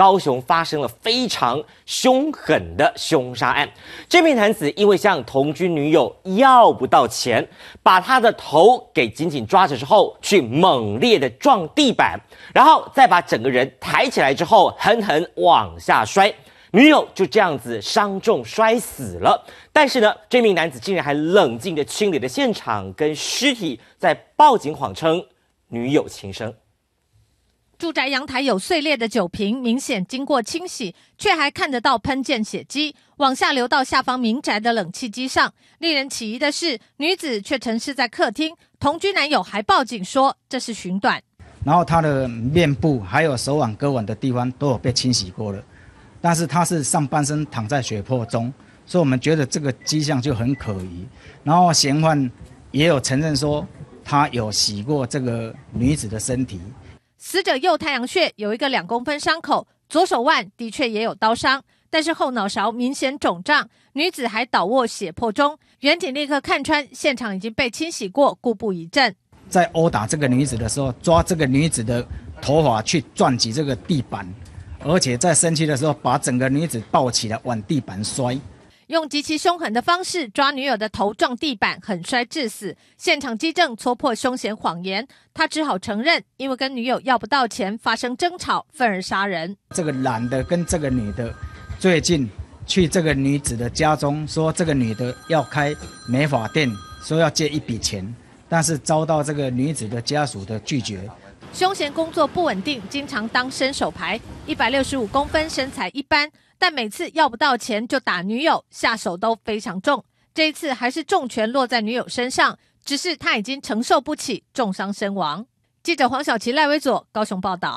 高雄发生了非常凶狠的凶杀案，这名男子因为向同居女友要不到钱，把她的头给紧紧抓着之后，去猛烈的撞地板，然后再把整个人抬起来之后，狠狠往下摔，女友就这样子伤重摔死了。但是呢，这名男子竟然还冷静的清理了现场跟尸体，在报警谎称女友轻生。住宅阳台有碎裂的酒瓶，明显经过清洗，却还看得到喷溅血迹，往下流到下方民宅的冷气机上。令人起疑的是，女子却沉尸在客厅，同居男友还报警说这是寻短。然后她的面部还有手腕、割腕的地方都有被清洗过了，但是她是上半身躺在血泊中，所以我们觉得这个迹象就很可疑。然后嫌犯也有承认说，他有洗过这个女子的身体。死者右太阳穴有一个两公分伤口，左手腕的确也有刀伤，但是后脑勺明显肿胀。女子还倒卧血泊中，远警立刻看穿现场已经被清洗过，故不一阵。在殴打这个女子的时候，抓这个女子的头发去撞击这个地板，而且在生气的时候把整个女子抱起来往地板摔。用极其凶狠的方式抓女友的头撞地板，狠摔致死。现场击证戳破凶险谎言，他只好承认，因为跟女友要不到钱发生争吵，愤而杀人。这个男的跟这个女的，最近去这个女子的家中，说这个女的要开美发店，说要借一笔钱，但是遭到这个女子的家属的拒绝。凶嫌工作不稳定，经常当伸手牌，一百六十五公分，身材一般，但每次要不到钱就打女友，下手都非常重。这一次还是重拳落在女友身上，只是他已经承受不起，重伤身亡。记者黄晓琪、赖威佐，高雄报道。